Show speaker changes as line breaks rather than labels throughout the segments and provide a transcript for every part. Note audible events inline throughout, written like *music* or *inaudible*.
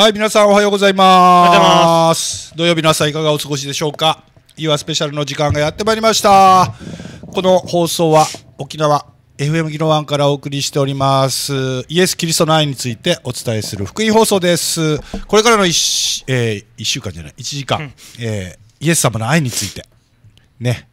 はい、皆さんおはようございます。土曜日の朝いかがお過ごしでしょうか。いわスペシャルの時間がやってまいりました。この放送は沖縄 FM ギノワンからお送りしております。イエス・キリストの愛についてお伝えする福音放送です。これからの 1,、えー、1週間じゃない、1時間、うん、えー、イエス様の愛について。ね。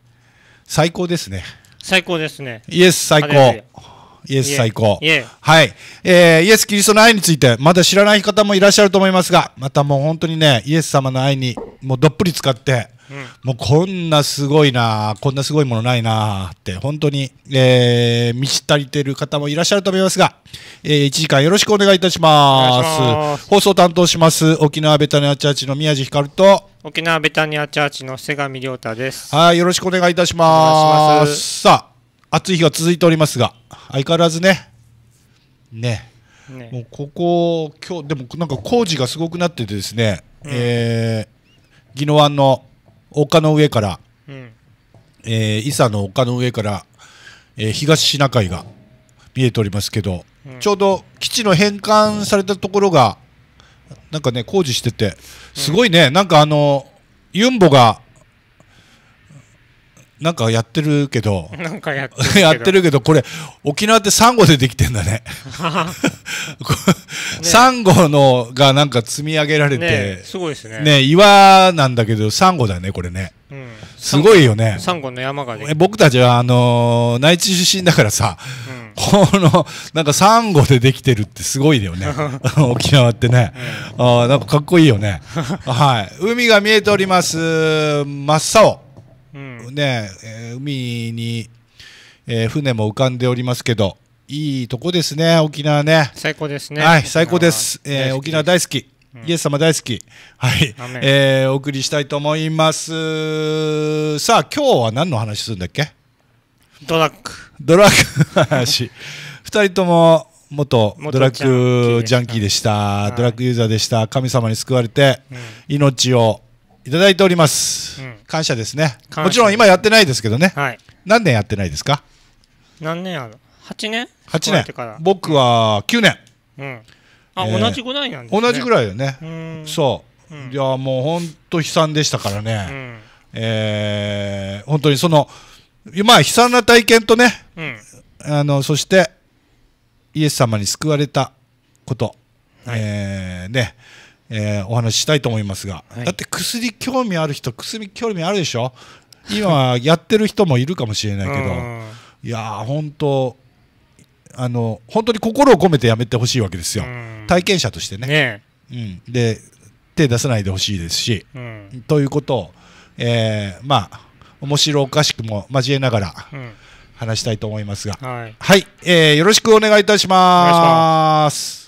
最高ですね。最高ですね。イエス最高。イエス最高。はい、えー。イエス・キリストの愛について、まだ知らない方もいらっしゃると思いますが、またもう本当にね、イエス様の愛にもうどっぷり使って、うん、もうこんなすごいな、こんなすごいものないなって、本当に、えー、満ち足りてる方もいらっしゃると思いますが、えー、1時間よろしくお願いいたします。放送担当します、沖縄ベタニアチャーチの宮地ひかると、
沖縄ベタニアチャーチの瀬上亮太です。
はい、よろしくお願いいたします。さあ暑い日が続いておりますが相変わらずねねねもうここ今日でもなんか工事がすごくなっててですね、うん、えー、宜野湾の丘の上から、うん、えー、伊佐の丘の上から、えー、東シナ海が見えておりますけど、うん、ちょうど基地の返還されたところがなんかね工事しててすごいね、なんかあのユンボがなんかやってるけど、*laughs* なんかやってるけど、やってるけどこれ、沖縄ってサンゴでできてんだね。*laughs* *laughs* サンゴのがなんか積み上げられて、ね、すごいですね。ね、岩なんだけど、サンゴだね、これね。うん、すごいよね。サンゴの山が僕たちは、あのー、内地出身だからさ、うん、この、なんかサンゴでできてるってすごいだよね。沖縄ってね。うん、あなんかかっこいいよね。はい。海が見えております。真っ青。ね、えー、海に、えー、船も浮かんでおりますけど、いいとこですね、沖縄ね。最高ですね。はい、最高です。えー、沖縄大好き。イエス様大好き。はい。えー、お送りしたいと思います。さあ、今日は何の話するんだっけドラッグ。ドラッグ話。*laughs* 二人とも元ドラッグジャンキーでした。ドラッグユーザーでした。神様に救われて、命をいただいております、うん、感謝ですねもちろん今やってないですけどね、はい、何年やってないですか
何年やろ8年
8年僕は9年、うん、あ、えー、同じぐらいなんですね同じぐらいよねそう、うん、いやもう本当悲惨でしたからね、うん、えー、本当にそのまあ悲惨な体験とね、うん、あのそしてイエス様に救われたこと、はい、えー、ねえー、お話ししたいと思いますが、はい、だって薬興味ある人薬興味あるでしょ今やってる人もいるかもしれないけどいや本当あの本当に心を込めてやめてほしいわけですよ体験者としてね、ね、うん、で手出さないでほしいですし、うん、ということを、えー、まあ面白おかしくも交えながら、話したいと思いますが、はい、はい、えー、よろしくお願いいたします。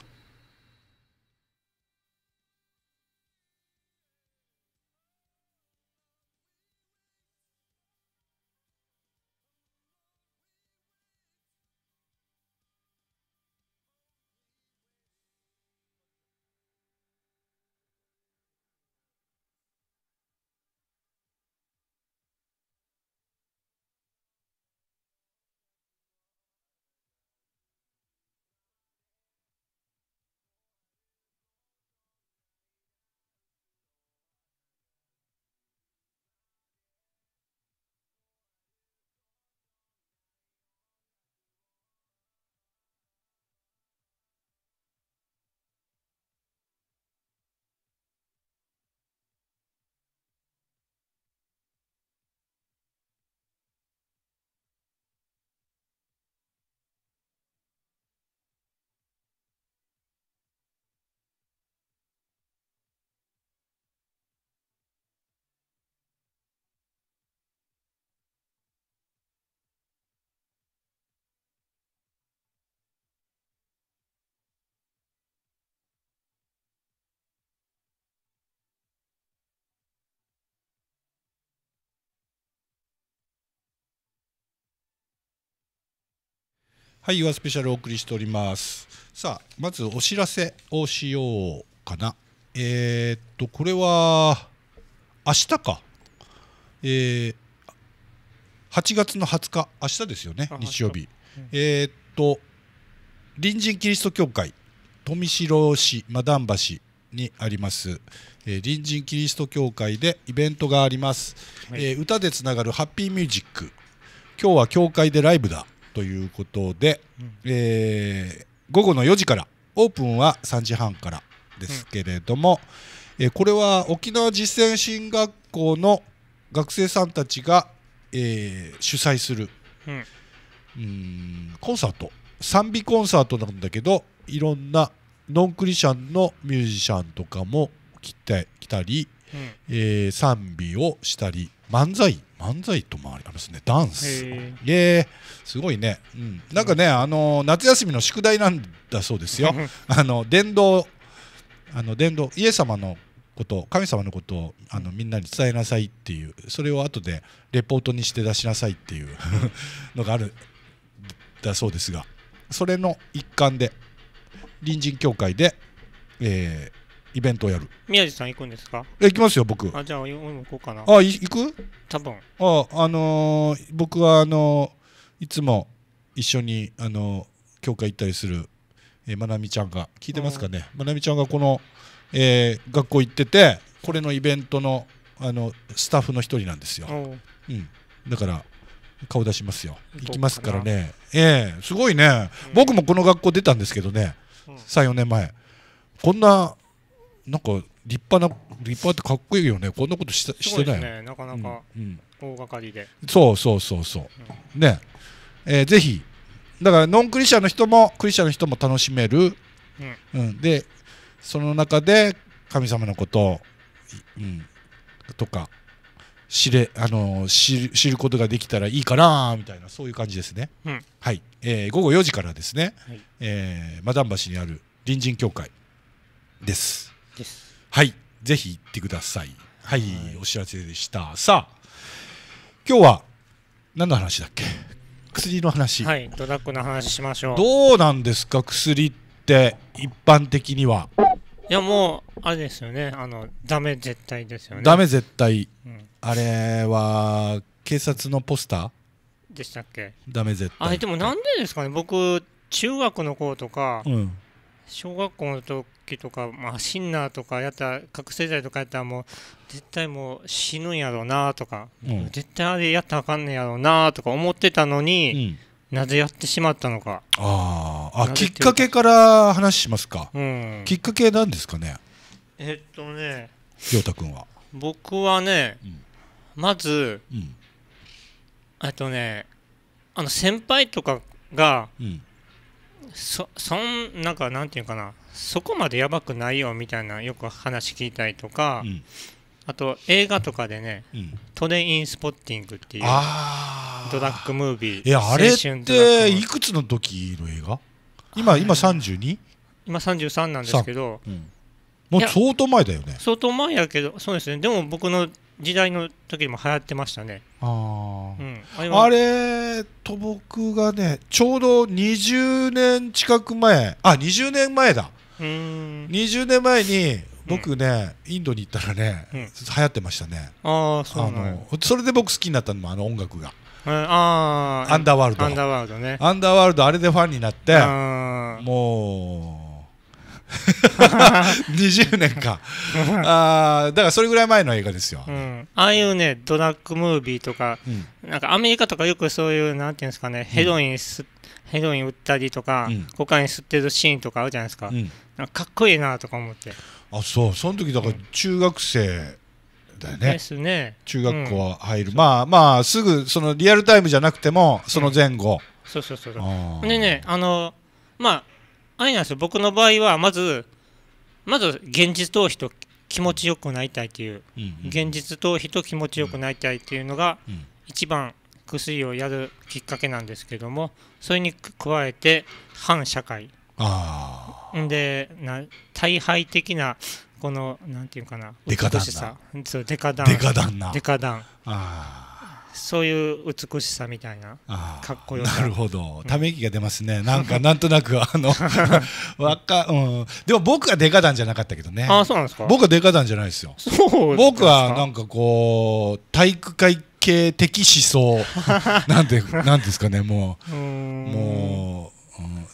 はい、岩スペシャルお送りしております。さあ、まずお知らせをしようかな。えー、っと、これは、明日か。えー、8月の20日、明日ですよね、日曜日。うん、えー、っと、隣人キリスト教会、富城市、マダン橋にあります、えー、隣人キリスト教会でイベントがあります、はい、えー、歌でつながるハッピーミュージック今日は教会でライブだということで、うん、えー、午後の4時からオープンは3時半からですけれども、うん、えー、これは沖縄実践進学校の学生さんたちが、えー、主催する、うん、んコンサート賛美コンサートなんだけどいろんなノンクリシャンのミュージシャンとかも来てきたり、うん、えー、賛美をしたり漫才漫才ともありますねダンスへすごいね、うん、なんかね、うん、あの夏休みの宿題なんだそうですよ *laughs* あの伝道あの伝道イエス様のこと神様のことをあのみんなに伝えなさいっていうそれを後でレポートにして出しなさいっていう *laughs* のがあるだそうですがそれの一環で隣人協会で、えイベントをやる宮地さん行くんですかえ行きますよ僕あじゃあ俺も行こうかなあい行く多分ああのー、僕はあのー、いつも一緒にあのー、教会行ったりする、えー、まなみちゃんが聞いてますかねまなみちゃんがこの、えー、学校行っててこれのイベントのあのスタッフの一人なんですよ、うん、だから顔出しますよ行きますからねええすごいね、うん、僕もこの学校出たんですけどね、うん、34年前こんななんか立派な立派ってかっこいいよねこんなことしたしてないねな
かなか大掛かりで、
うん、そうそうそうそう、うん、ねえー、ぜひだからノンクリシャの人もクリシャの人も楽しめる、うん、うん、でその中で神様のことを、うん、とか知れ、あの知る知ることができたらいいかなみたいなそういう感じですね、うん、はい、えー、午後4時からですね、はい、えー、マダン橋にある隣人協会です。ですはいぜひ行ってくださいはい、お知らせでしたさあ今日は何の話だっけ薬の話はい
ドラッグの話しましょうど
うなんですか薬って一般的には
いやもうあれですよねあのダメ絶対ですよねダメ絶対、うん、
あれは警察のポスタ
ーでしたっけダメ絶対あでもなんでですかね僕中学の頃とか、うん、小学校の時とか、まあ、シンナーとかやったら覚醒剤とかやったらもう絶対もう死ぬんやろうなとか、うん、絶対あれやったらあかんねやろうなとか思ってたのに、うん、なぜやってしまったのか
ああきっかけから話しますか、うん、きっかけなんですかね
えっとね陽太君は僕はね、まず、えっとねあの先輩とかが、うんそそんなんかなんていうかなそこまでやばくないよみたいなよく話聞いたりとか、うん、あと映画とかでね、うん、トレインスポッティングっていうドラッグムービーやあれっ
ていくつの時の映画今今 32?
今33なんですけど、うん、
もう相当前だよね
相当前やけどそうですねでも僕の時代の時も流行ってましたねあ,、うん、ああ
れと僕がねちょうど20年近く前あ20年前だうん20年前に僕ね、うん、インドに行ったらね、うん、流行ってましたねあそうのそれで僕好きになったのもあの音楽が、
うん、ああアンダーワールドアンダーワールドねア
ンダーワールドあれでファンになってもう20 *laughs* 年かあだからそれぐらい前の映画ですよ、う
ん、ああいうねドラッグムービーとか、うん、なんかアメリカとかよくそういうなんていうんですかねヘロインす、っヘロイン売ったりとか、うん、コカイン吸ってるシーンとかあるじゃないですか、うん、かかっこいいなとか思って
あそうその時だから中学生だよねです
ね中学校
入る、まあまあすぐそのリアルタイムじゃなくてもその前後、
そうそうそうでねあのまああれなんですよ、僕の場合は、まず、まず現実逃避と気持ちよくなりたいという、うんうん、現実逃避と気持ちよくなりたいというのが、一番薬をやるきっかけなんですけども、それに加えて、反社会。でな、大敗的な、この、なんていうかな、出方さ。そう、デカダン。デカダンな。デカダン。あ。そういう美しさみたいなかっこよさなるほどため息が出ますね、うん、なんか *laughs* なんとなく
あの *laughs* わか、うん、でも僕がデカダンじゃなかったけどねあそうなんですか僕はデカダンじゃないですよ僕はなんかこう体育会系的思想 *laughs* なんてなんですかねもうもう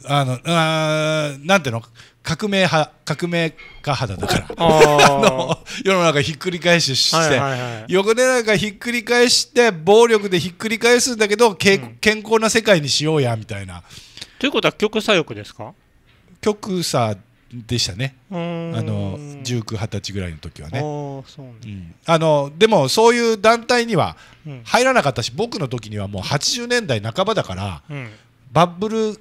あのあなんていうの革命派革命家派だから *laughs* 世の中ひっくり返しして、はいはいはい、世の中ひっくり返して暴力でひっくり返すんだけど、うん、健康な世界にしようやみたいな。ということは極左翼ですか極左でしたねあの19、20歳ぐらいの時はね、ねうん、あのでもそういう団体には入らなかったし、うん、僕の時にはもう80年代半ばだから、バブル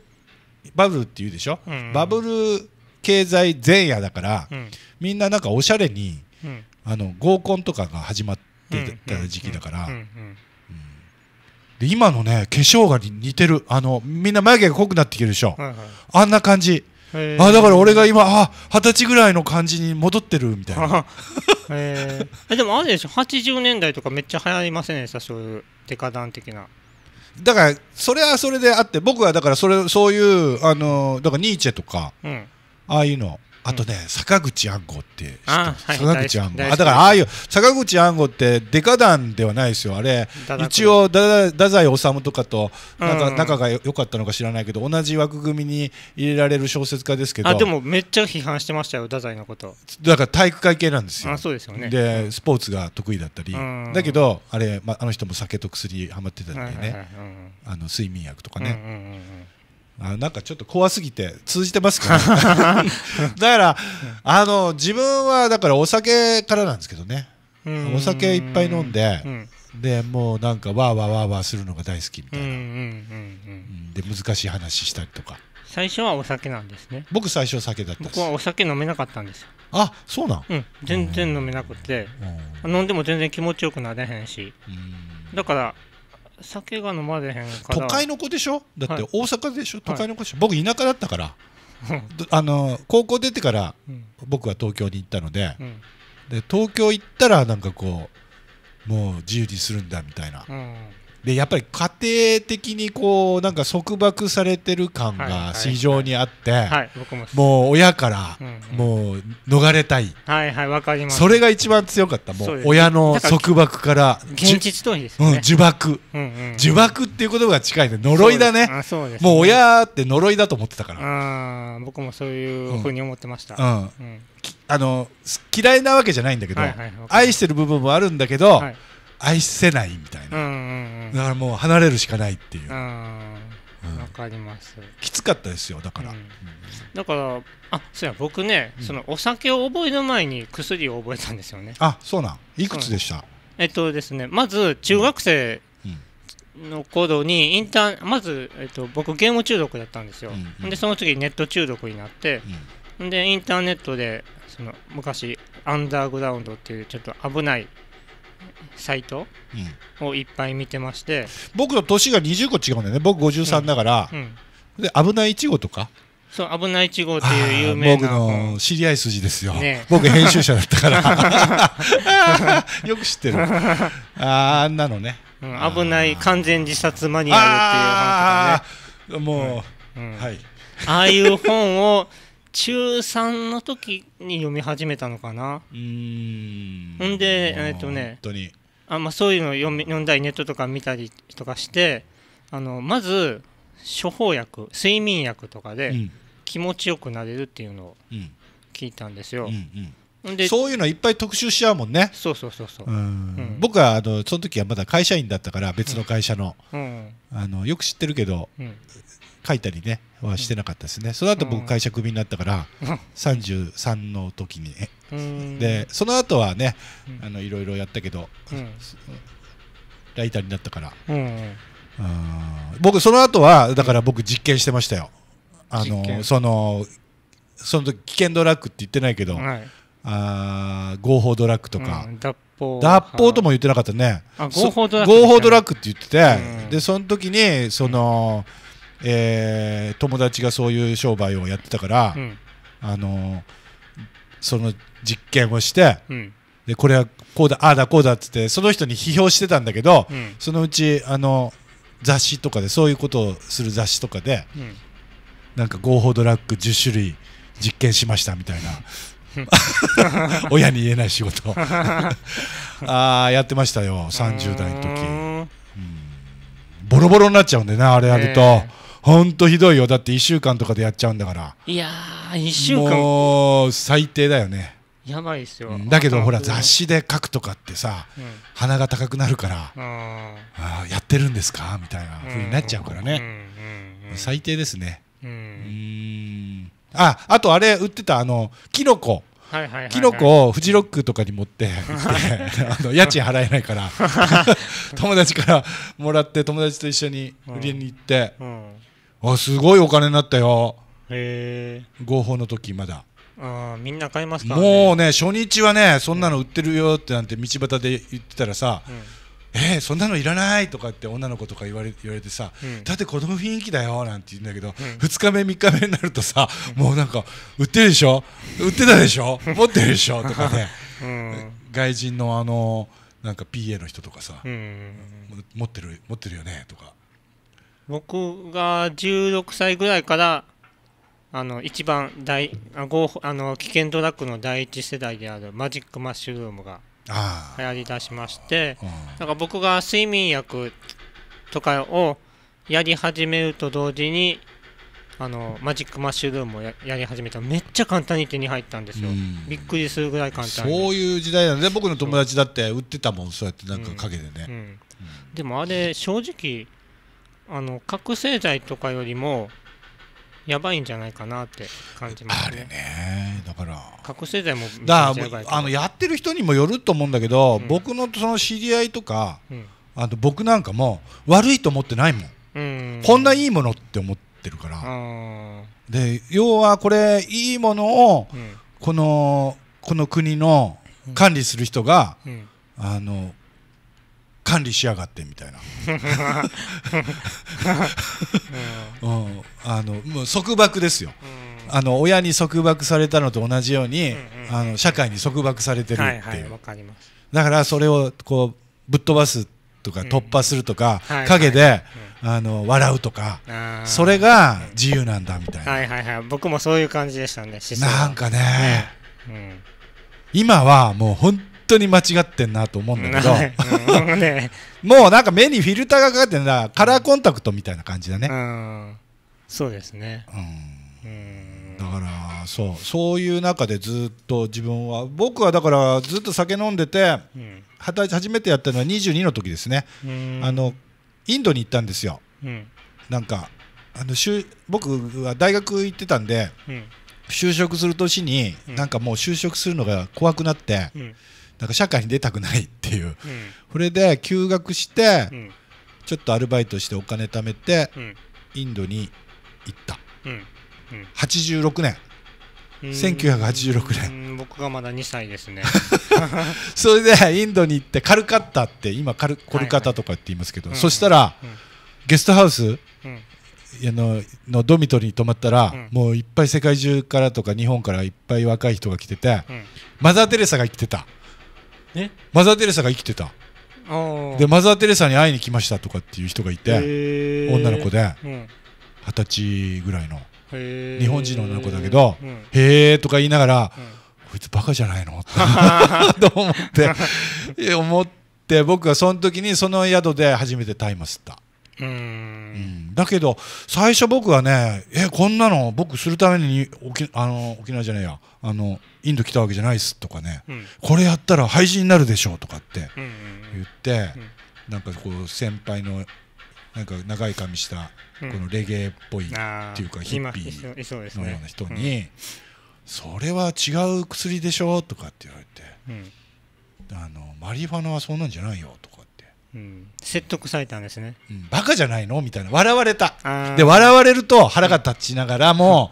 バブルって言うでしょ、うんうん、バブル経済前夜だから、うん、みんななんかおしゃれに、うん、あの合コンとかが始まってた時期だから。今のね化粧が似てるあのみんな眉毛が濃くなってきてるでしょ、はいはい、あんな感じあだから俺が今あ二十歳ぐらいの感じに戻ってるみたいなえ
でもあれでしょ80年代とかめっちゃ流行りませんでしたそういうデカダン的な
だからそれはそれであって僕はだからそれそういうあのだからニーチェとか、うん、ああいうのあとね、坂口安吾って坂口安吾、あだからああいう坂口安吾ってデカダンではないですよあれ一応太宰治とかとなんか仲が良かったのか知らないけど同じ枠組みに入れられる小説家ですけどで
もめっちゃ批判してましたよ太宰のことだから体育会系なんですよでスポーツが得意だったりだけど
あれ、まあの人も酒と薬ハマってたんでね、あの睡眠薬とかね、あなんかちょっと怖すぎて通じてますか、ね、*laughs* だからあの自分はだからお酒からなんですけどねお酒いっぱい飲んで、うん、でもうなんかわーわーわーわーするのが大好きみたいな、うんうん、で難しい話したりとか最初
はお酒なんですね
僕最初酒だった僕は
お酒飲めなかったんですよ
あそうなん、う
ん、全然飲めなくて、飲んでも全然気持ちよくなれへんし、だから酒が飲まれへんから都会の
子でしょだって大阪でしょ、はい、都会の子でしょ、僕田舎だったからあの高校出てから僕は東京に行ったのでうん、で東京行ったらなんかこうもう自由にするんだみたいな、うん、でやっぱり家庭的にこうなんか束縛されてる感が非常にあって、はいももう親からもう逃れたい、
はいはいわかりますそれ
が一番強かったもう親の束縛から現実逃避ですね、うん、呪縛、うん呪縛っていう言葉が近いね呪いだねうもう親って呪いだと思ってたか
らあ僕もそういうふうに思ってました、うん
あの嫌いなわけじゃないんだけど、ははいい、愛してる部分もあるんだけど、はい愛せないみたいな、うんうんうん、だからもう離れるしかないっていうわ、うん、かりますきつかったですよだか
ら、うん、だからあそうや僕ね、そのお酒を覚える前に薬を
覚えたんですよねあそうなんいくつでした、
えっとですねまず中学生、の頃にインターン、まず、えっと、僕ゲーム中毒だったんですよ、うんうん、でその次ネット中毒になって、うん、でインターネットでその昔アンダーグラウンドっていうちょっと危ないサイトをいっぱい見てまして、うん、
僕の年が20個違うんだよね僕53だから、うんうん、で危ないいちごとか
そう危ないいちごっていう有名な僕
の知り合い筋ですよ、ね、僕編集者だったから *laughs* よく知ってるあんなのね、うん、危ない完全自殺
マニュアルっていう本とかねもう、はいああいう本を中3の時に読み始めたのかなうんほんでえっ、とねあ、まあ、そういうのを読み読んだりネットとか見たりとかしてあのまず処方薬睡眠薬とかで気持ちよくなれるっていうのを聞いたんですよ、うんうんうん、でそういうのいっぱ
い特集しちゃうもんねそうそうそうそう、うん、僕はあのその時はまだ会社員だったから別の会社の,、あのよく知ってるけど、書いたりねはしてなかったですね、その後僕会社クビになったから、うん、33の時にでその後はねあのいろいろやったけど、ライターになったから、僕その後はだから僕実験してましたよあのそのその時危険ドラッグって言ってないけど、はい、あ合法ドラッグとか、うん、脱法とも言ってなかったね合法ドラッグって言ってて、うん、でその時にその、うんえー、友達がそういう商売をやってたから、うん、あのその実験をして、うん、でこれはこうだああだこうだっつってその人に批評してたんだけど、うん、そのうちあの雑誌とかでそういうことをする雑誌とかで、なんか合法ドラッグ10種類実験しましたみたい
な
*laughs* 親に言えない仕事 *laughs*
あやってましたよ30代の時、うん、ボロボロになっちゃうんでねあれやると。本当ひどいよだって1週間とかでやっちゃうんだからいやー1週間もう最低だよねやばいっすよ、だけどほら雑誌で書くとかってさ、うん、鼻が高くなるからああやってるんですかみたいなふうになっちゃうからね、うん、最低ですねうんああとあれ売ってたあのキノコキノコをフジロックとかに持って *laughs* あの家賃払えないから *laughs* 友達からもらって友達と一緒に売りに行って、うんあすごいお金になったよへえ合法の時まだあみんな買いますから、ね、もうね初日はねそんなの売ってるよってなんて道端で言ってたらさ、うん、えー、そんなのいらないとかって女の子とか言われ言われてさ、うん、だって子供雰囲気だよなんて言うんだけど、うん、2日目3日目になるとさ、もうなんか売ってるでしょ売ってたでしょ *laughs* 持ってるでしょとかね、*laughs* 外人のあのなんか PA の人とかさ、持ってる持ってるよねとか
僕が16歳ぐらいからあの一番大あゴあの危険ドラッグの第一世代であるマジックマッシュルームが流行りだしまして、うん、だから僕が睡眠薬とかをやり始めると同時にあのマジックマッシュルームをやり始めためっちゃ簡単に手に入ったんですよ、うん、びっくりするぐらい簡単そう
いう時代なんで僕の友達だって売ってたもんそうやってなんか陰でね、
うん、でもあれ正直あの覚醒剤とかよりもやばいんじゃないかなって感じますね。あれねだから覚醒剤もだあのやっ
てる人にもよると思うんだけど、うん、僕のその知り合いとか、うん、あの僕なんかも悪いと思ってないもん、うん、こんないいものって思ってるから。で要はこれいいものを、このこの国の管理する人が、あの管理しやがってみたいな、うん、あのもう束縛ですよ、うん、あの親に束縛されたのと同じように、うんうん、あの社会に束縛されてるっていう、はいはいかだからそれをこうぶっ飛ばすとか、突破するとか、はい、陰で、あの笑うとかそれが自由なんだみた
いな、はいはいはい、僕もそういう感じでしたねなんかね、うん、
今はもう本当に間違ってんなと思うんだけど、*laughs* もうなんか目にフィルターがかかってんだカラーコンタクトみたいな感じだね、うん、そうですねうんだからそうそういう中でずっと自分は僕はだからずっと酒飲んでて、うん、働き初めてやったのは22の時ですねあのインドに行ったんですよ、うん、なんかあの僕は大学行ってたんで、うん就職する年に、なんかもう就職するのが怖くなって、うん、なんか社会に出たくないっていう、うん、それで休学して、うん、ちょっとアルバイトしてお金貯めて、インドに
行った、うんうん、
86年1986
年僕がまだ2歳ですね
*laughs* それでインドに行ってカルカッタって今カルコルカタとかって言いますけど、はいはい、そしたら、うん、ゲストハウス、あののドミトリーに泊まったら、うん、もういっぱい世界中からとか日本からいっぱい若い人が来てて、うん、マザー・テレサが来てたマザー・テレサが生きてたでマザー・テレサに会いに来ましたとかっていう人がいて女の子で二十歳ぐらいの日本人の女の子だけど「へえ」とか言いながら「こいつバカじゃないの? *laughs*」と思って思って僕はその時にその宿で初めてタイマ吸った。うん、だけど最初僕はねえこんなの僕するために沖あの沖縄じゃないやあのインド来たわけじゃないっすとかね、うん、これやったら廃止になるでしょうとかって言って、なんかこう先輩のなんか長い髪したこのレゲエっぽいっていうかヒッピーのような人に「それは違う薬でしょ」とかって言われて「あのマリファナはそんなんじゃないよ」とかって、説得されたんですね、バカじゃないのみたいな笑われたで笑われると腹が立ちながらも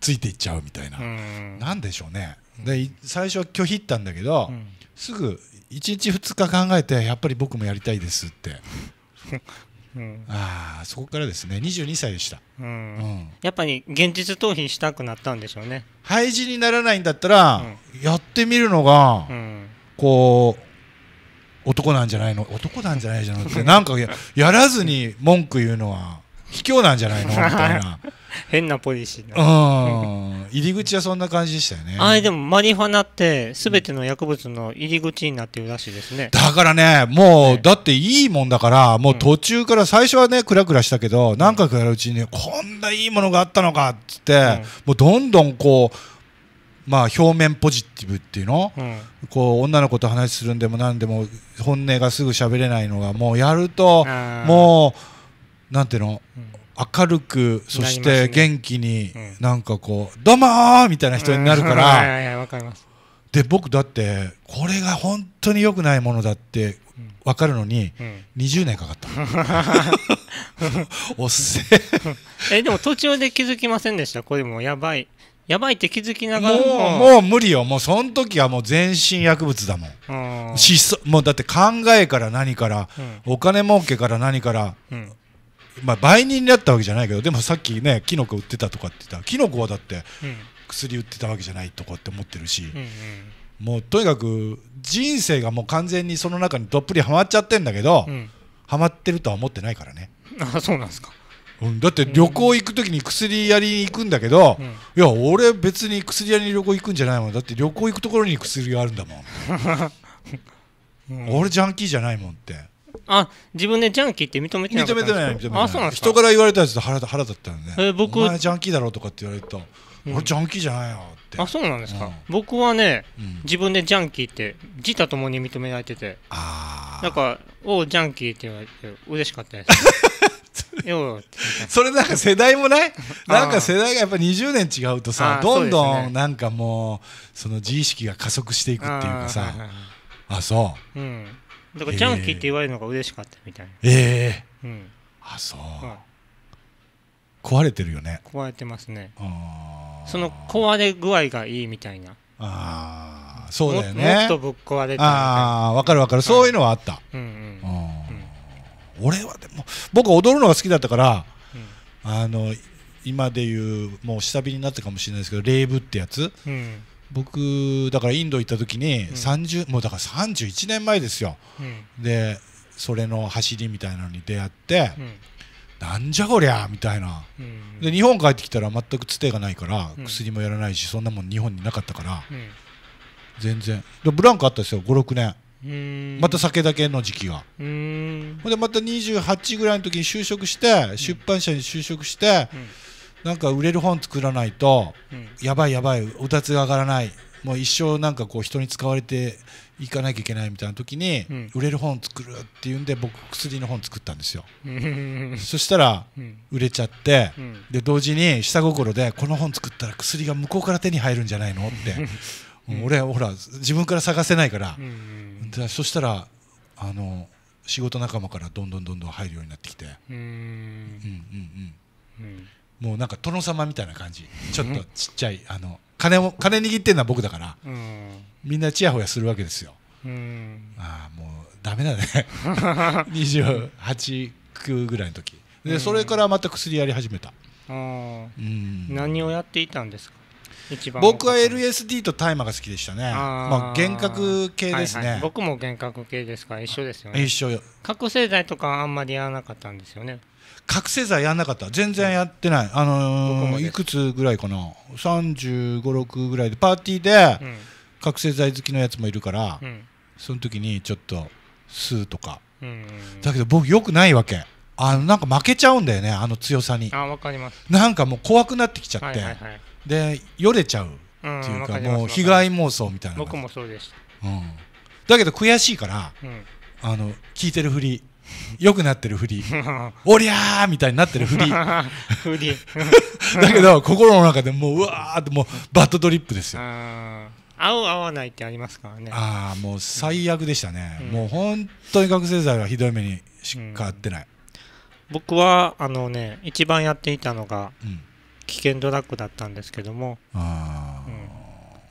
ついていっちゃうみたいな、なんでしょうねで最初は拒否ったんだけど、うん、すぐ1日2日考えてやっぱり僕もやりたいですって、*laughs* うん、ああそこからですね22歳でした、うん、
やっぱり現実逃避したくなったんでしょうね
廃止にならないんだったら、やってみるのが、こう男なんじゃないの男なんじゃないじゃなくてなんかやらずに文句言うのは卑怯なんじゃないのみたいな。
変なポリシ
ーな入り口はそんな感じでしたよね
あでもマリファナってすべての薬物の入り口になってるらしいですね
だからねもう、ね、だっていいもんだからもう途中から最初はねクラクラしたけど、ん、何回かやるうちにこんないいものがあったのかっつって、うん、もうどんどんこうまあ、表面ポジティブっていうの、うん、こう女の子と話するんでも何でも本音がすぐ喋れないのがもうやるともうなんていうの、うん明るくそして元気に、なんかこう「どうも!」みたいな人になるから、で僕だってこれが本当に良くないものだって分かるのに、20年かかった *laughs* おっせ
えでも途中で気づきませんでしたこれもやばいやばいって気づきながらもも
う無理よもうその時はもう全身薬物だもん、失踪もうだって考えから何から、お金儲けから何から、まあ、売人になったわけじゃないけどでもさっきねキノコ売ってたとかって言ったらキノコはだって薬売ってたわけじゃないとかって思ってるし、うんうんもうとにかく人生がもう完全にその中にどっぷりはまっちゃってんだけど、うん、はまってるとは思ってないからね。あそうなんですかうん、だって旅行行く時に薬やりに行くんだけど、うん、いや俺別に薬やりに旅行行くんじゃないもんだって旅行行くところに薬があるんだもん *laughs* うん、俺ジャンキーじゃないもんって
あ自分でジャンキーって認めてなか認めてない認めてないあそうなんですか人から言われた
やつ腹腹だったよね、え僕お前ジャンキーだろとかって言われた、うん、俺ジャンキーじゃないよって
あそうなんですか、うん、僕はね、自分でジャンキーって自他ともに認められててああなんか「おジャンキー」って言われて嬉しかったです *laughs* それなんか世代もないなんか世
代がやっぱ20年違うとさどんどんなんかもうその自意識が加速していくっていうかさあそ
う、うん、だからジャンキーって言われるのが嬉しかったみたいなええーうん、あそう、はい、
壊れてるよね
壊れてますねその壊れ具合がいいみたいな
ああそうだよねもっとぶっ壊れてああ分かる分かる、はい、そういうのはあった、うんうん、うん、俺はでも僕は踊るのが好きだったから、うん、あの今でいうもう下火になったかもしれないですけどレイブってやつ、うん僕だからインド行った時に30、うん、もうだから31年前ですよ、うん、でそれの走りみたいなのに出会って、うん、なんじゃこりゃみたいな、で日本帰ってきたら全くつてがないから、薬もやらないしそんなもん日本になかったから、全然ブランクあったですよ56年。また酒だけの時期がほんでまた28ぐらいの時に就職して出版社に就職して、なんか売れる本作らないと、うん、やばいやばいお立つが上がらないもう一生なんかこう人に使われていかなきゃいけないみたいな時に、うん、売れる本作るっていうんで僕薬の本作ったんですよそしたら売れちゃって、うん、で同時に下心でこの本作ったら薬が向こうから手に入るんじゃないのって *laughs* 俺ほら自分から探せないから、でそしたらあの仕事仲間からどんどんどんどん入るようになってきてうんうんうんうんもうなんか殿様みたいな感じちょっとちっちゃいあの金を金握ってるのは僕だから、うん、みんなちやほやするわけですよ、うん、ああもうだめだね28区 *laughs* ぐらいの時で、うん、それからまた薬やり始めた、うん、何をやっていたんですか僕は LSD と大麻が好きでしたねまあ、幻覚系ですね、はいはい、僕
も幻覚系ですから一緒ですよね一緒覚醒剤とかあんまりやらなかったんですよね
覚醒剤やらなかった全然やってない、あのー、いくつぐらいかな3 5 6ぐらいでパーティーで、覚醒剤好きのやつもいるから、うん、その時にちょっと吸うとか、うんうんうん、だけど僕よくないわけあのなんか負けちゃうんだよねあの強さにあかりますなんかもう怖くなってきちゃって、はいはいはい、でよれちゃうっていうか、うん、もう被害妄想みたいな僕もそうでした、うん、だけど悔しいから、うん、あの聞いてるふりよくなってるふり *laughs* おりゃーみたいになってるふり *laughs* *laughs* だけど心の中でもううわーってもうバッドドリップですよ合う
合わないってありますからねあ
あもう最悪でしたね、うん、もう本当に覚醒剤はひどい目にしか合ってない、うん、
僕はあのね一番やっていたのが、危険ドラッグだったんですけども
あ、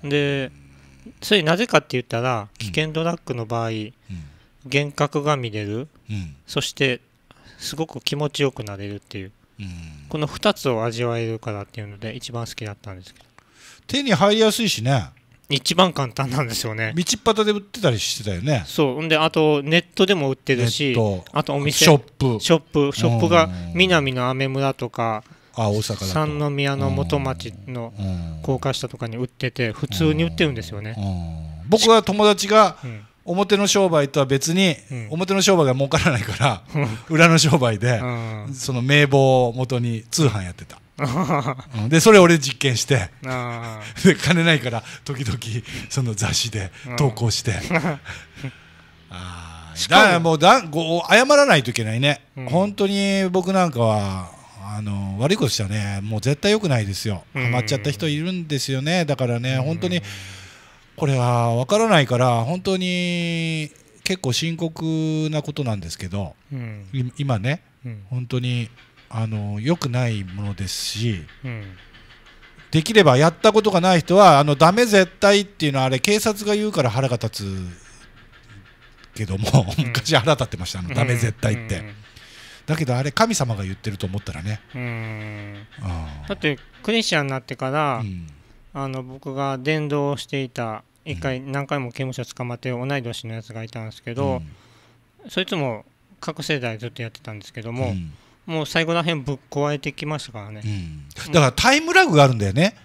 うん、でそれなぜかって言ったら危険ドラッグの場合、うん幻覚が見れる、うん、そしてすごく気持ちよくなれるっていう、うん、この2つを味わえるからっていうので一番好きだったんですけど手に入りやすいしね一番簡単なんですよね道端で売ってたりしてたよねそうんであとネットでも売ってるしあとお店ショップショップショップが南の雨村とかあ大阪三宮の元町
の高架下とかに売ってて普通に売ってるんですよね僕は友達が、うん表の商売とは別に、表の商売が儲からないから、裏の商売で、その名簿をもとに通販やってた。*laughs* でそれ俺実験してで金ないから時々その雑誌で投稿して *laughs* あだからもうだご謝らないといけないね、うん、本当に僕なんかはあの悪いことしたねもう絶対良くないですよハマっちゃった人いるんですよねだからね本当に。これは分からないから本当に結構深刻なことなんですけど、うん、今ね、うん、本当にあの良くないものですし、うん、できればやったことがない人はあのダメ絶対っていうのはあれ警察が言うから腹が立つけども、昔腹立ってましたあのダメ絶対って。だけどあれ神様が言ってると思ったらね
だってクリスチャンになってから、あの僕が伝道していた一回何回も刑務所捕まって同い年のやつがいたんですけど、うん、そいつも覚醒剤ずっとやってたんですけども、うん、もう最後らへんぶっ壊れてきましたからね、うん、だから
タイムラグがあるんだよね、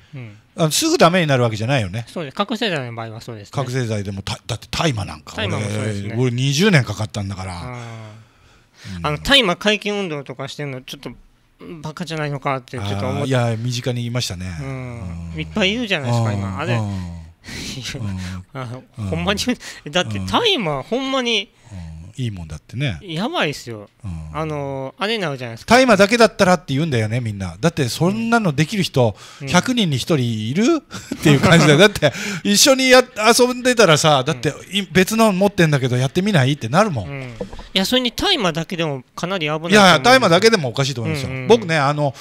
あのすぐだめになるわけじゃないよね
そうです覚醒剤の場合はそうです、ね、覚
醒剤でもだって大麻なんか大麻もそうです、ね、俺20年かかったんだから
あの大麻解禁運動とかしてるのちょっとバカじゃないのかってちょっと思っていや
身近にいましたね、いっぱいいるじゃないですか今あれほんまに
だって大麻、ほんまに、
うん、いいもんだってね
やばいっすよ、うん、あのあれになるじゃないですか大麻
だけだったらって言うんだよねみんなだってそんなのできる人、うん、100人に1人いる *laughs* っていう感じだよだって一緒にや遊んでたらさだって、別の持ってんだけどやってみないってなるもん、い
やそれに大麻だけでもかなり危ないいや大麻だけでもおかしいと思いますよ、僕
ねあの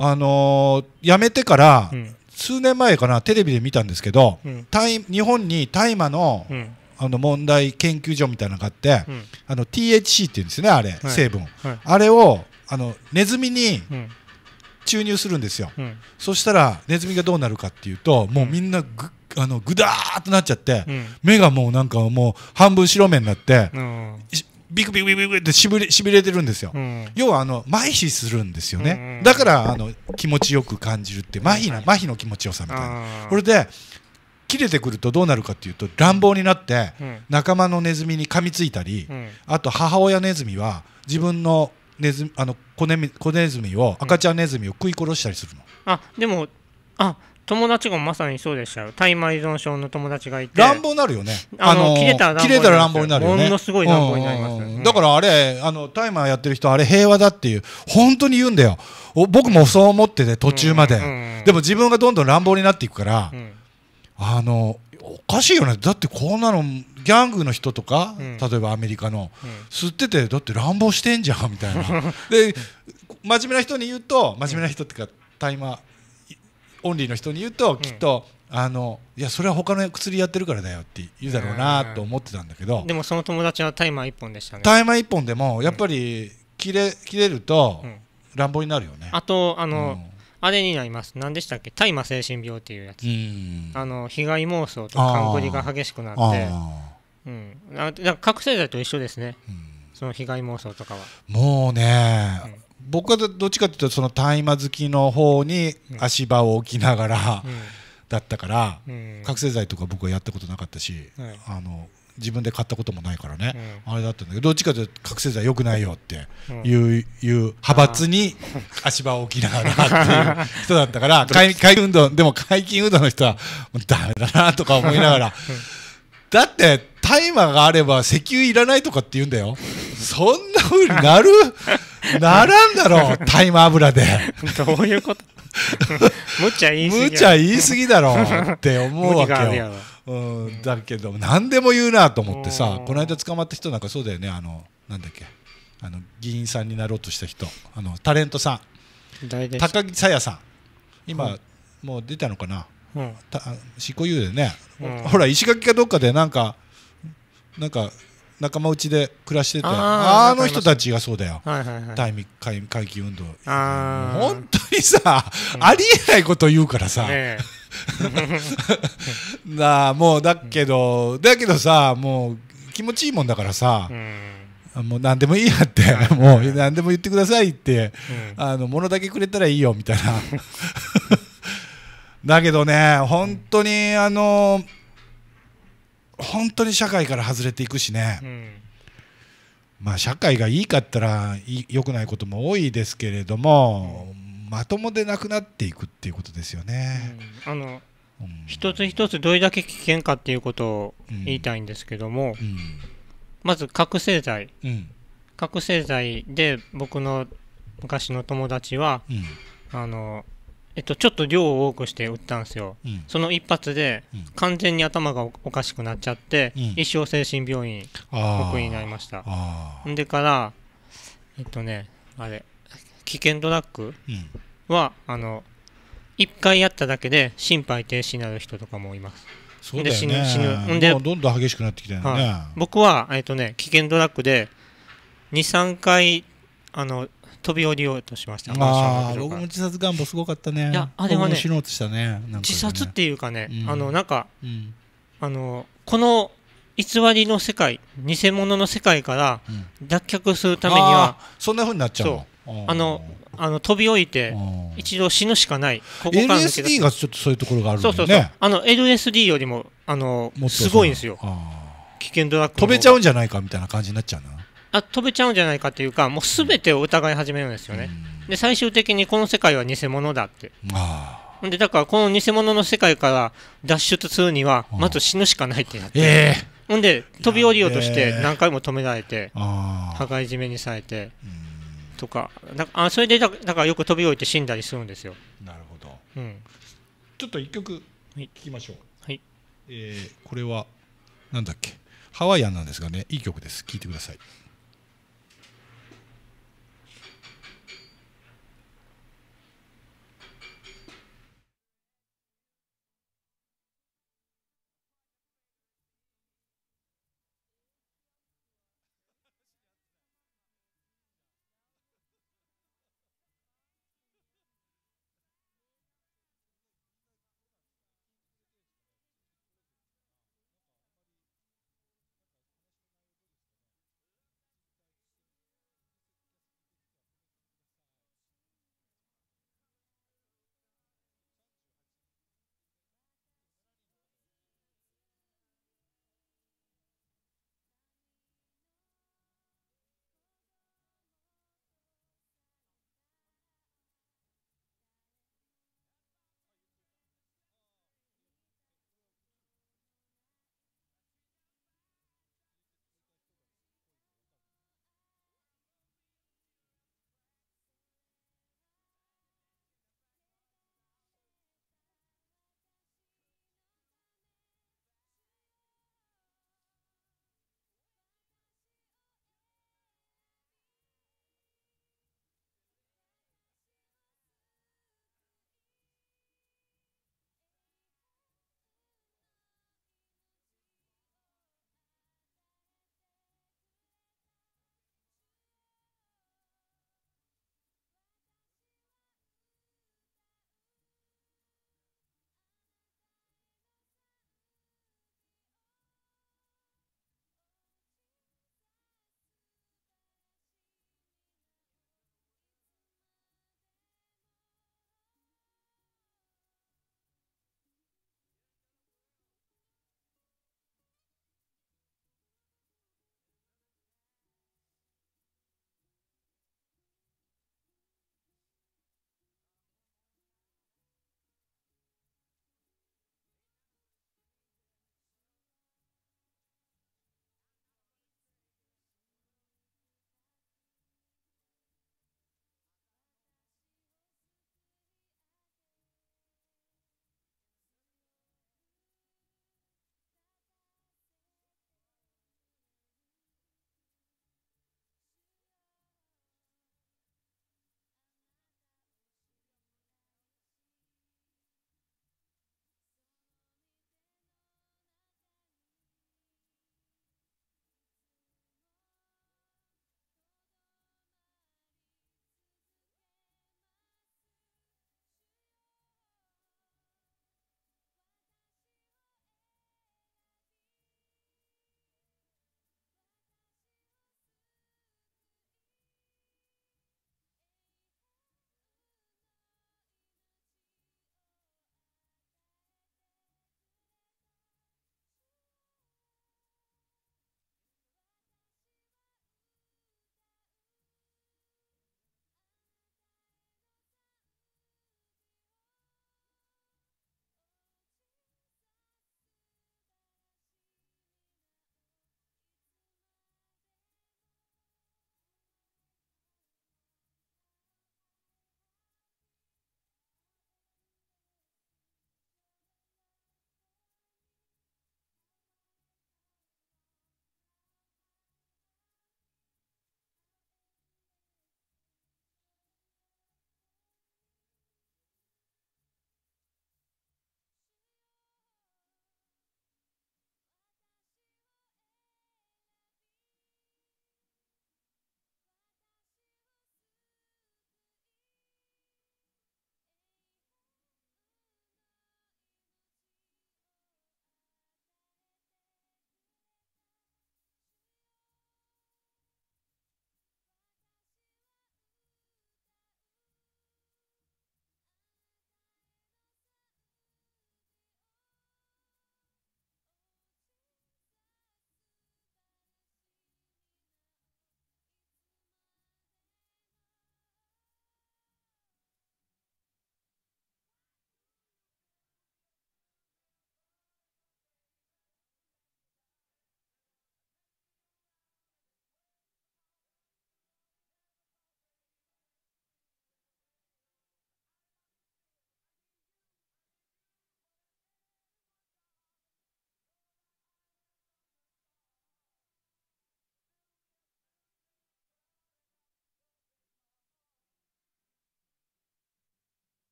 あのー、やめてから、うん数年前かなテレビで見たんですけど、うん、日本に大麻のうん、あの問題研究所みたいなのがあって、うん、あの THC っていうんですよねあれ、はい、成分、はい、あれをあのネズミに注入するんですよ、そしたらネズミがどうなるかっていうともうみんなぐ,、あのぐだーっとなっちゃって、目がもうなんかもう半分白目になって、ビクビクビクビクってしびれしびれてるんですよ、うん、要はあの麻痺するんですよね、だからあの気持ちよく感じるって麻痺な麻痺の気持ちよさみたいなこれで切れてくるとどうなるかっていうと乱暴になって仲間のネズミに噛みついたり、あと母親ネズミは自分のネズあの子ネ子ネズミを赤ちゃんネズミを食い殺したりするの、
あでもあ友達がまさにそうでしたよ大麻依存症の友達がいて乱暴になるよねあの切れたら乱暴になるよねものすごい乱暴になり
ます、ね、だからあれあの大麻やってる人あれ平和だっていう本当に言うんだよ僕もそう思ってて途中まで、でも自分がどんどん乱暴になっていくから、うん、あのおかしいよねだってこんなのギャングの人とか、うん、例えばアメリカの、うん、吸っててだって乱暴してんじゃんみたいな *laughs* で真面目な人に言うと真面目な人っていうか大麻オンリーの人に言うときっと、うん、あのいやそれは他の薬やってるからだよって言うだろうなと思ってたんだけど
でもその友達はタイマー1本でしたねタイマー
1本でもやっぱり切れ,、切れると乱暴になるよ
ねあとあの、あれになります何でしたっけ大麻精神病っていうやつあの被害妄想とかんこりが激しくなってうん、だ覚醒剤と一緒ですね、その被害妄想とかは
もうね、僕はどっちかっていうとその大麻好きの方に足場を置きながら、だったから、覚醒剤とか僕はやったことなかったし、あの自分で買ったこともないからね、うん、あれだったんだけどどっちかというと覚醒剤よくないよっていううん、いう派閥に足場を置きながらっていう人だったから解禁 *laughs* 運動でも解禁運動の人はだめだなとか思いながら、うん、だって大麻があれば石油いらないとかって言うんだよそんなふうになるならんだろう、*laughs* タイム油で。どういうことむちゃ言いすぎ。言いぎだろって思うわけよ。うん、だけど何でも言うなと思ってさこの間捕まった人なんかそうだよねあのなんだっけあの議員さんになろうとした人あのタレントさん高木さやさん今、うん、もう出たのかな、うん、執行猶予でね、うん、ほら石垣かどっかでなんかなんか仲間内で暮らしててあの人たちがそうだよ、はいはいはい、タイミ会会議運動本当にさ、うん、ありえないこと言うからさ、ね、*laughs* なあもうだけど、うん、だけどさもう気持ちいいもんだからさ、うん、もう何でもいいやって、もう何でも言ってくださいって、あの物だけくれたらいいよみたいな *laughs* だけどね本当にあのー本当に社会から外れていくしね、うん、まあ社会がいいかったら良くないことも多いですけれども、うん、まともでなくなっていくっていうことですよね。
うん、あの、一つ一つどれだけ危険かっていうことを言いたいんですけども、まず覚醒剤、覚醒剤で僕の昔の友達は、あのえっと、ちょっと量を多くして打ったんですよ、うん、その一発で完全に頭がおかしくなっちゃって、うん、一生精神病院僕になりましたでからえっとねあれ危険ドラッグは、うん、あの1回やっただけで心肺停止になる人とかもいますそうだよね死ぬ死ぬんでど
んどん激しくなってきてね、は
僕は、えっとね、危険ドラッグで23回あの飛び降りようとしましたああ僕も
自殺願望すごかったねいやあれはね、ね、自殺っていうかね、あのなんか、
あのこの偽りの世界偽物の世界から脱却するためには、
そんなふうになっちゃう
あのあの飛び降りて一度死ぬしかないここか LSD がちょっとそういうところがあるんだよねそうそうそうあの LSD よりもあのすごいんですよ
危険ドラッグ飛べちゃうんじゃないかみたいな感じになっちゃうな
あ飛べちゃうんじゃないかというかもう全てを疑い始めるんですよね、で最終的にこの世界は偽物だってでだからこの偽物の世界から脱出するにはまず死ぬしかないってなって、えー、ほんで飛び降りようとして何回も止められて羽交い締めにされてとかだあそれでだからよく飛び降りて死んだりするんですよなるほど、うん、
ちょっと一曲聞きましょう、はいえー、これはなんだっけハワイアンなんですがねいい曲です聴いてください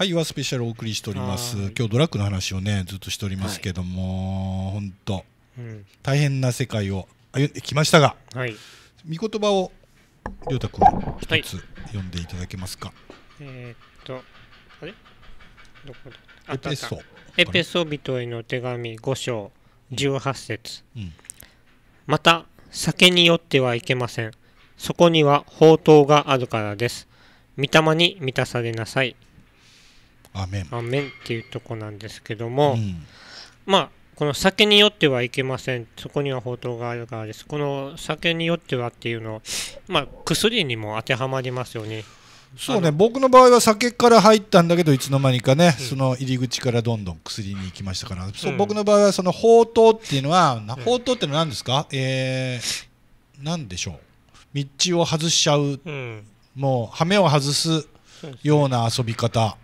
はい、岩スペシャルお送りしております。今日ドラッグの話をね、ずっとしておりますけども、本、は、当、い、大変な世界を歩んできましたが、はい、御言葉をりょうたくん一つ、読んでいただけますか。
えー、っと、あれどこだエペソ。エペソ人への手紙五章十八節、うん、また、酒に酔ってはいけません。そこには宝刀があるからです。御霊に満たされなさい。アメンアメンっていうとこなんですけども、うん、まあこの酒によってはいけませんそこには法灯があるからですこの酒によってはっていうのまあ薬にも当てはまりますよね
そうね僕の場合は酒から入ったんだけどいつの間にかね、うん、その入り口からどんどん薬に行きましたから、うん、そう僕の場合はその宝刀っていうのは、うん、宝刀ってのは何ですか、うん、えー、何でしょう道を外しちゃう、もう羽目を外すような遊び方、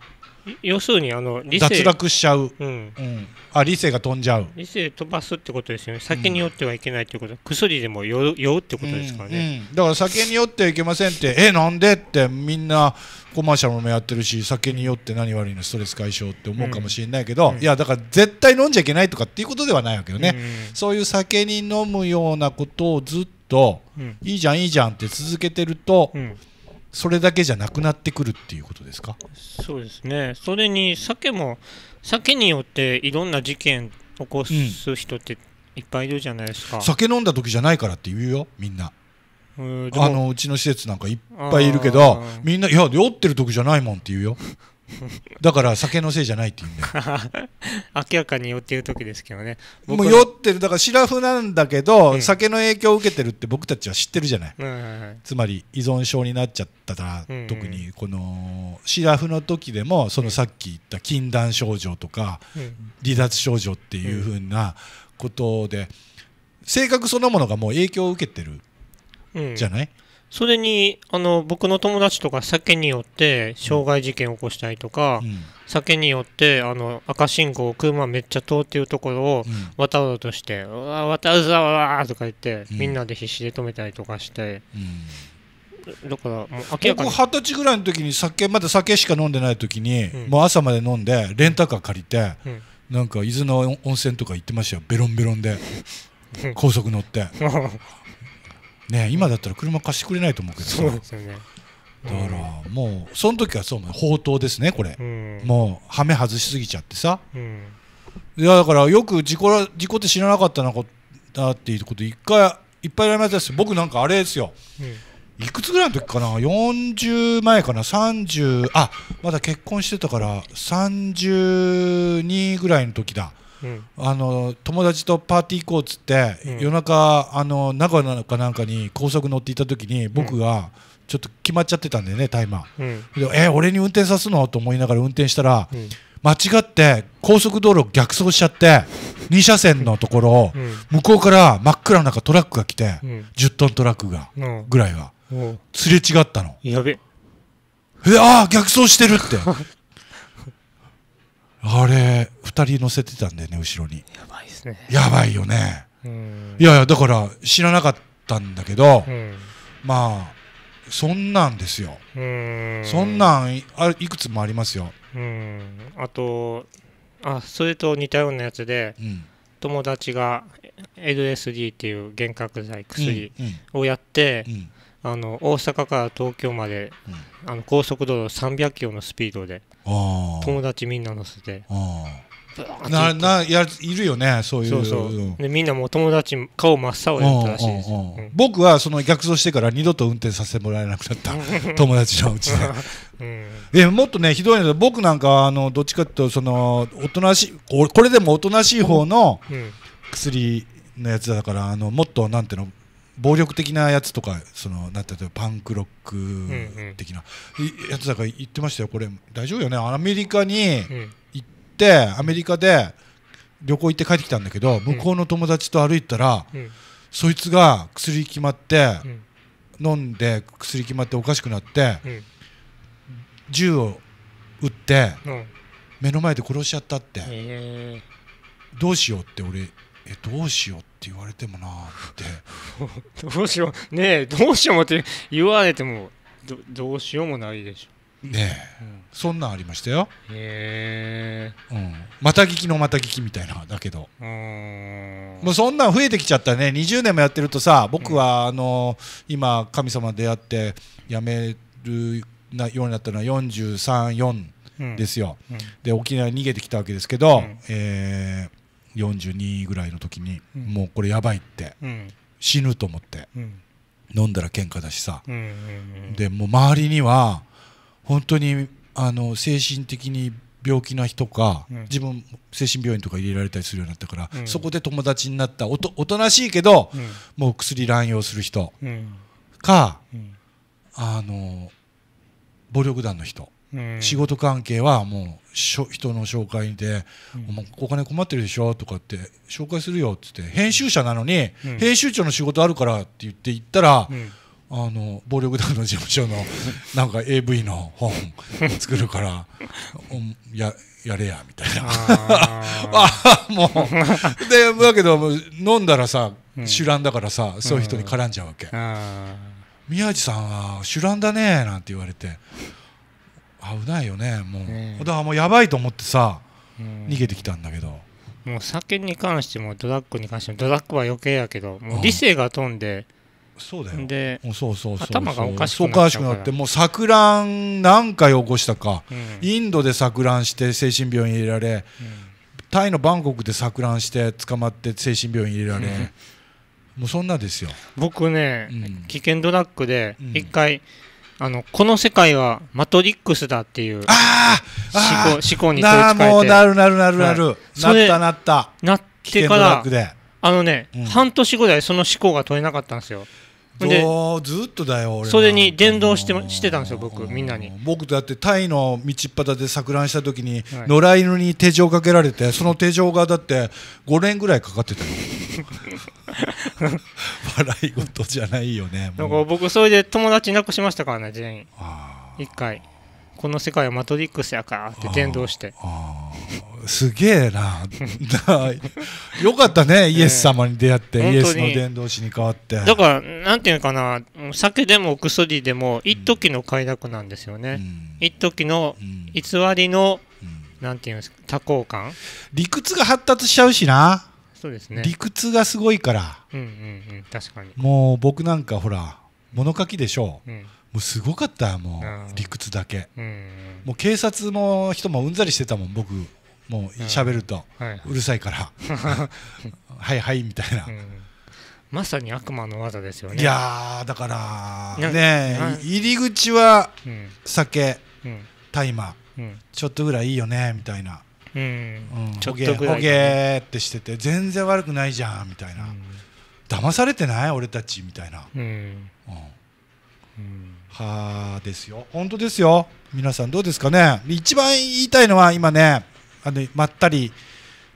要するにあの理性脱落
しちゃう、うんうん、あ理性が飛んじゃう
理性飛ばすってことですよね酒に酔ってはいけないってこと、うん、薬でも酔う酔うってことですからね、
だから酒に酔ってはいけませんってえなんでってみんなコマーシャルもやってるし酒に酔って何悪いのストレス解消って思うかもしれないけど、いやだから絶対飲んじゃいけないとかっていうことではないわけよね、そういう酒に飲むようなことをずっと、いいじゃんいいじゃんって続けてると、うんそれだけじゃなくなってくるっていうことですかそうです
ね、それに鮭も、鮭によっていろんな事件起こす人っていっぱいいるじゃないですか。うん、酒
飲んだ時じゃないからって言うよ、みんな。うあのうちの施設なんかいっぱいいるけどみんないや酔ってる時じゃないもんって言うよ *laughs* だから酒のせいじゃないって言
うんだよ *laughs* 明らかに酔ってる時ですけどねもう酔
ってるだからシラフなんだけど、うん、酒の影響を受けてるって僕たちは知ってるじゃない、うんつまり依存症になっちゃったら、うんうん、特にこのシラフの時でもそのさっき言った禁断症状とか、うん、離脱症状っていうふうなことで、性格そのものがもう影響を受けてるじゃない、うん
それにあの僕の友達とか酒によって傷害事件を起こしたりとか、うん、酒によってあの赤信号車めっちゃ通っているところを渡ろうとして「うん、うわ渡るぞわ!」とか言って、うん、みんなで必死で止めたりとかして。だからもう明らかに僕
二十歳ぐらいの時に酒まだ酒しか飲んでない時に、もう朝まで飲んでレンタカー借りて、なんか伊豆の温泉とか行ってましたよベロンベロンで高速乗って *laughs* ね今だったら車貸してくれないと思うけどそうですよねだからもうその時はそう宝刀ですねこれ、うん、もうはめ外しすぎちゃってさ、うん、いやだからよく事故事故って知らなかったなこだっていうこと一回いっぱいやりましたし僕なんかあれですよ、うん、いくつぐらいの時かな40前かな30あまだ結婚してたから32ぐらいの時だあの友達とパーティー行こうっつって、夜中あの名古屋なのかなんかに高速乗っていた時に僕が、ちょっと決まっちゃってたんだよねタイマー、うん、え俺に運転さすのと思いながら運転したら、うん、間違って高速道路逆走しちゃって2車線のところを、向こうから真っ暗の中トラックが来て、うん、10トントラックが、ぐらいはすれ違ったのやべえああ逆走してるってあれ2人乗せてたんだよね後ろにやばいですねやばいよねいやいやだから知らなかったんだけど、うん、まあそんなんですよそんなんいくつもありますよ
あとあそれと似たようなやつで、うん、友達が LSD っていう幻覚剤薬をやって、うん、あの大阪から東京まで、あの高速道路300キロのスピードで友達みんな乗せてななやいるよねそういうそうそう、うん、でみんなもう友達顔真っ青やったらしいです
僕はその逆走してから二度と運転させてもらえなくなった *laughs* 友達のうちで、*laughs* うん、えもっとねひどいの僕なんかあのどっちかっていうとそのおとなしいこれでもおとなしい方の薬のやつだからあのもっとなんていうの暴力的なやつとかそのな例えパンクロック的なやつだから言ってましたよこれ大丈夫よねアメリカに行って、アメリカで旅行行って帰ってきたんだけど向こうの友達と歩いたら、そいつが薬決まって、飲んで薬決まっておかしくなって、銃を撃って、目の前で殺しちゃったって、どうしようって俺えどうしようっって言われてもなって *laughs*
どうしようねえどうしようもって言われてもどどうしようもないでし
ょねえ、うん、そんなんありましたよへえ、うん、また聞きのまた聞きみたいなだけどうんもうそんなん増えてきちゃったね20年もやってるとさ僕はあの、今神様出会って辞めるなようになったのは434ですよ、うん、で沖縄に逃げてきたわけですけど、うん、えー42ぐらいの時に、もうこれやばいって、死ぬと思って、飲んだら喧嘩だしさ、でもう周りには本当にあの精神的に病気な人か、自分精神病院とか入れられたりするようになったから、そこで友達になったおとおとなしいけど、もう薬乱用する人か、あの暴力団の人仕事関係はもう人の紹介で、うん、お金困ってるでしょとかって紹介するよっつって編集者なのに、うん、編集長の仕事あるからって言って行ったら、うん、あの暴力団の事務所のなんか AV の本作るからややれやみたいなあ *laughs* もうでだけど飲んだらさ酒乱だからさ、そういう人に絡んじゃうわけ。宮地さんは「酒乱だね」なんて言われて危ないよねもう、ね、だからもうやばいと思ってさ、うん、逃げてきたんだけどもう
酒に関してもドラッグに関してもドラッグは余計やけどもう理性が飛んで、うん、
そうだよでそうそうそう頭がおかしくなってもう錯乱何回起こしたか、うん、インドで錯乱して精神病院入れられ、タイのバンコクで錯乱して捕まって精神病院入れられ、もうそんなですよ僕
ね、危険ドラッグで一回、あのこの世界はマトリックスだっていう思考思考に統一変えてもうなるなるなるなる、はい、なったなったなってからあのね、うん、半年ぐらいその思考が取れなかったんですよ
ずっとだよ俺それに伝道してしてたんですよ僕みんなに僕だってタイの道端で錯乱した時に、野良犬に手錠かけられてその手錠がだって5年ぐらいかかってたよ *laughs* 笑い事じゃないよねだか
ら僕それで友達なくしましたからね全員一回この世界はマトリックスやからって伝道して
すげえなよかったね *laughs* イエス様に出会って、えー、イエスの伝道師に変わってだ
からなんていうかな酒でも薬でも一時の快楽なんですよね、うん、一時の偽りの、うん、なんていうんですか多幸感理屈
が発達しちゃうしなそうですね理屈がすごいから、
うんうんうん、確かにも
う僕なんかほら物書きでしょう、うんうすごかったもう理屈だけ、もう警察も人もうんざりしてたもん僕もう喋ると、うるさいから *laughs* はいはいみたいな、
まさに悪魔の技ですよねいや
だからね入り口は酒、大麻、ちょっとぐらいいいよねみたいな、ちょっとぐらい、ほげってしてて全然悪くないじゃんみたいな、騙されてない俺たちみたいな、うんはあですよ本当ですよ皆さんどうですかね一番言いたいのは今ねあのまったり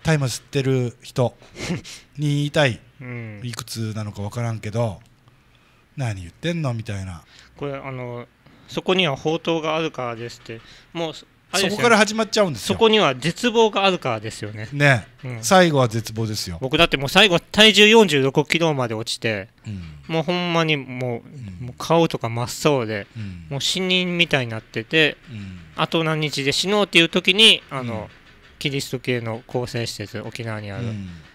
タイム吸ってる人 *laughs* に言いたい、うん、いくつなのか分からんけど何言ってんのみたいな
これあのそこには宝刀があるからですってもうそこから始まっちゃうんですそこには絶望があるからですよね。ね、うん、最
後は絶望ですよ。僕だ
ってもう最後体重46キロまで落ちて、うん、もうほんまにもう,、もう顔とか真っ青で、もう死人みたいになってて、あと何日で死のうっていう時にあの、キリスト系の構成施設沖縄にある、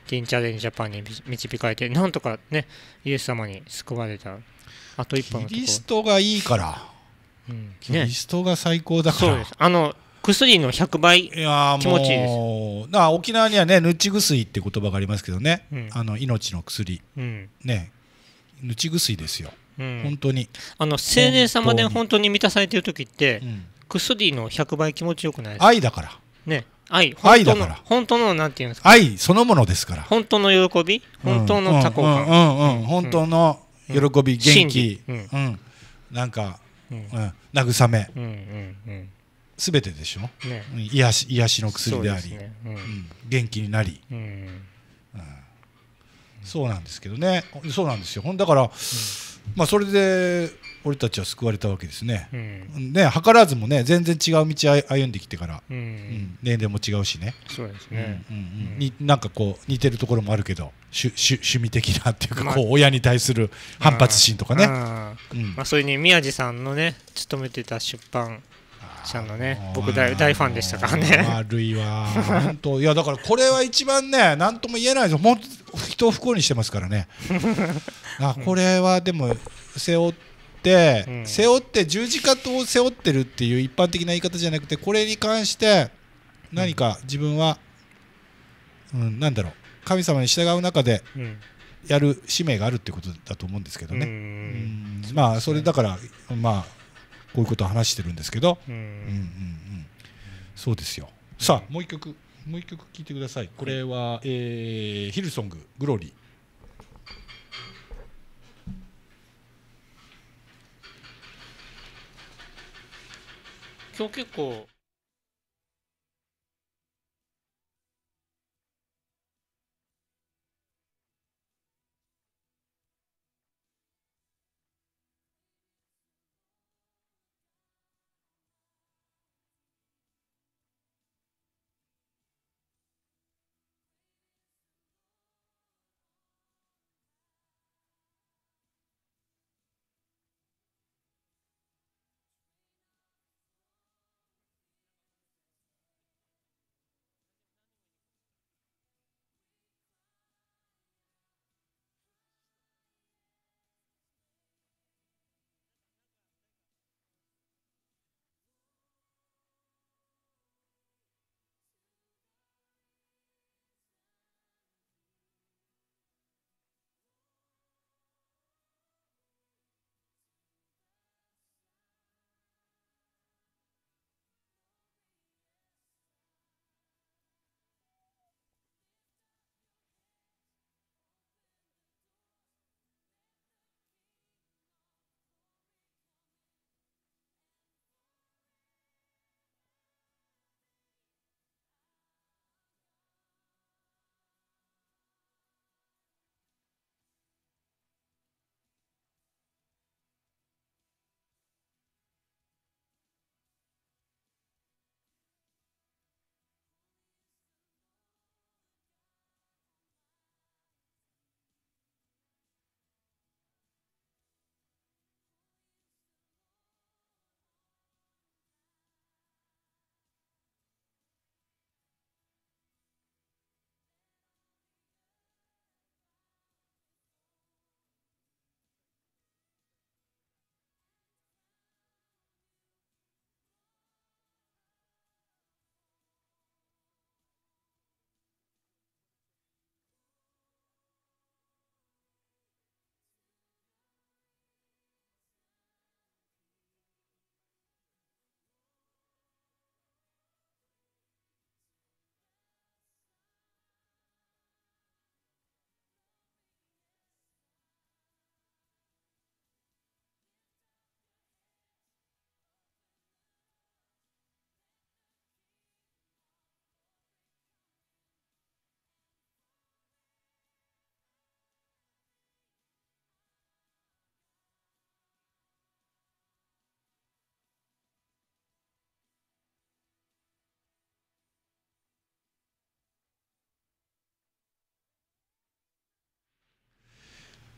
ティンチャレンジジャパンに導かれてなんとかねイエス様に救われたあと一歩のキリストがいいから、うんね、キ
リストが最高だから
あの薬の100倍気持ちいいです
だ沖縄にはねぬち薬って言葉がありますけどね、うん、あの命の薬、うん、ねぬち薬ですよ、うん、本
当にあの青年様で本当に満たされてる時って、うん、薬の100倍気持ちよくないですか愛だからね愛愛だから本当のなんていうんです
か愛そのものですから
本当の喜び本当のタコ感うんうん本当の喜び元気う
んなんかうん慰めうんうんうんすべてでしょ、ね、癒し癒しの薬であり、ねうんうん、元気になり、うん、そうなんですけどねそうなんですよだから、まあ、それで俺たちは救われたわけですね,、ね図らずもね全然違う道歩んできてから、年齢も違うしねそうですね、なんかこう似てるところもあるけど趣趣味的なっていうか、こう親に対する反発心とかね、ま
あ、それに宮地さんのね勤めてた出版ちゃんのね僕大大ファンでしたからね悪いわ本当いやだからこれは
一番ね何とも言えないですもう人を不幸にしてますからね *laughs* あこれはでも背負って、うん、背負って十字架を背負ってるっていう一般的な言い方じゃなくてこれに関して何か自分は、うん、うん、なんだろう神様に従う中で、うんやる使命があるってことだと思うんですけどね。まあそれだからまあこういうことを話してるんですけど、うんうんうんそうですよ、さあもう一曲もう一曲聴いてくださいこれは、はい、えー、ヒルソング「グローリー」
今日結構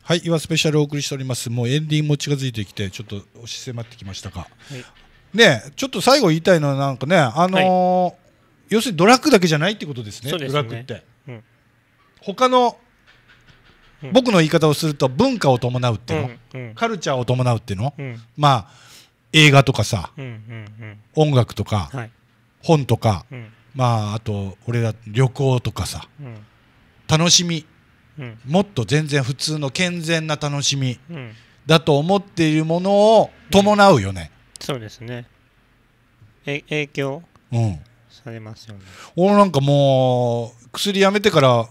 はい、今スペシャルお送りしております。もうエンディングも近づいてきて、ちょっと押し迫ってきましたか。はい、ね、ちょっと最後言いたいのは、なんかね、あのーはい、要するにドラッグだけじゃないってことですね。すねドラッグって。うん、他の。僕の言い方をすると文化を伴うっていうの、うんうん、カルチャーを伴うっていうの、うん、まあ映画とかさ、うんうんうん、音楽とか、はい、本とか、まああと俺ら旅行とかさ、楽しみもっと全然普通の健全な楽しみだと思っているものを伴うよね、
そうですねえ影響されますよね、
俺なんかもう薬やめてから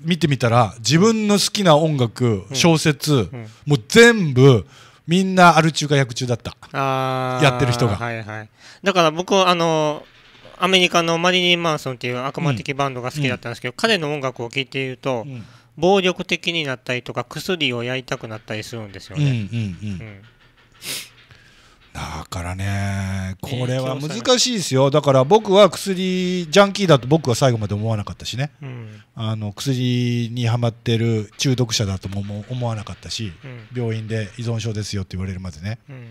見てみたら自分の好きな音楽、小説、もう全部みんなアル中か薬中だったあやってる人が、
はいはい、だから僕あのーアメリカのマリリン・マンソンっていう悪魔的バンドが好きだったんですけど、彼の音楽を聴いていると、暴力的になったりとか薬をやりたくなったりするんです
よね。だからねこれは難しいですよだから僕は薬ジャンキーだと僕は最後まで思わなかったしね、うん、あの薬にはまってる中毒者だとも思わなかったし、うん、病院で依存症ですよって言われるまでね、うんうん、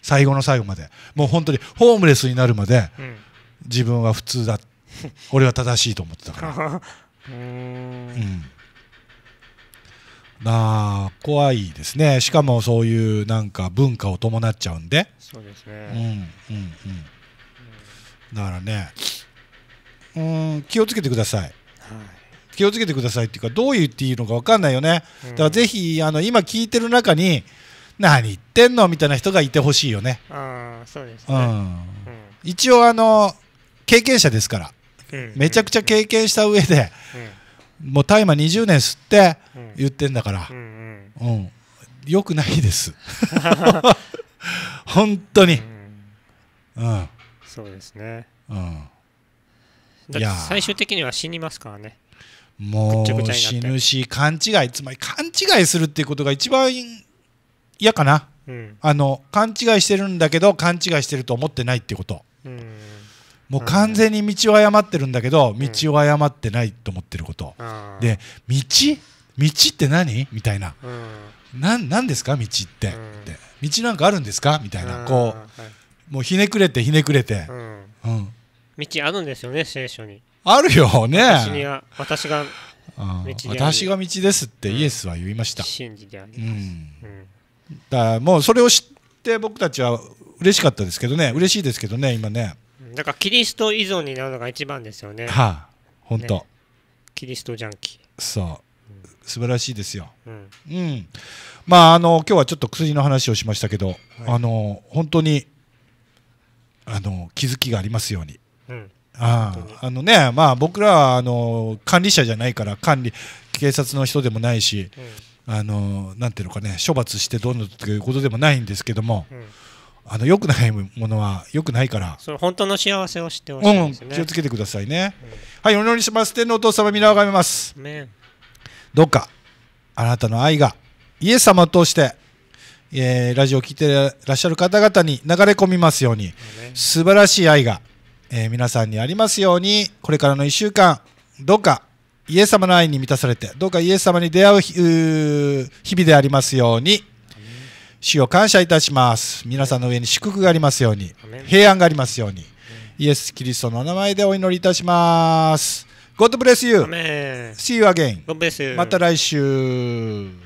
最後の最後までもう本当にホームレスになるまで、うん自分は普通だ俺は正しいと思ってた
から *laughs* う
んなあ怖いですねしかもそういうなんか文化を伴っちゃうんでそうですねうんうんうんだからねうん気をつけてください、はい、気をつけてくださいっていうかどう言っていいのか分かんないよね、うん、だからぜひあの今聞いてる中に何言ってんのみたいな人がいてほしいよねああそうですね、うん、うん、一応あの経験者ですから、めちゃくちゃ経験した上で、もう大麻20年吸って言ってんだから、うんよくないです *laughs* 本当に、うん、うん、
そうですね、
うん、いや
最終的には死にますからね
もう死ぬし勘違いつまり勘違いするっていうことが一番嫌かな、うん、あの勘違いしてるんだけど勘違いしてると思ってないってこと、うんもう完全に道を誤ってるんだけど、道を誤ってないと思ってること、で道道って何みたいな、
う
ん、なんですか道って、って道なんかあるんですかみたいな、こう、もうひねくれてひねくれて、うん
道あるんですよね聖書にあるよね私には私が
私が道ですってイエスは言いました、信じてあげます、うんだもうそれを知って僕たちは嬉しかったですけどね嬉しいですけどね今ね
なんかキリスト依存になるのが一番ですよね。はあ、本当、ね、キリストジャンキ
ー。そう、素晴らしいですよ。うん。うん、まああの今日はちょっと薬の話をしましたけど、はい、あの本当にあの気づきがありますように。うん。あああのねまあ僕らはあの管理者じゃないから管理警察の人でもないし、うん、あのなんていうのかね処罰してどうのということでもないんですけども、うん、あの良くないものは良くないからそれ本当の幸せを知ってほしい、ね、うん、気をつけてくださいね、うん、はいお祈りします天のお父様皆を拝めますどうかあなたの愛がイエス様を通して、えー、ラジオを聴いてらっしゃる方々に流れ込みますように、素晴らしい愛が、えー、皆さんにありますようにこれからの一週間どうかイエス様の愛に満たされてどうかイエス様に出会う日々でありますように。主を感謝いたします皆さんの上に祝福がありますように平安がありますようにイエス・キリストの名前でお祈りいたします God bless you! See you again! また来週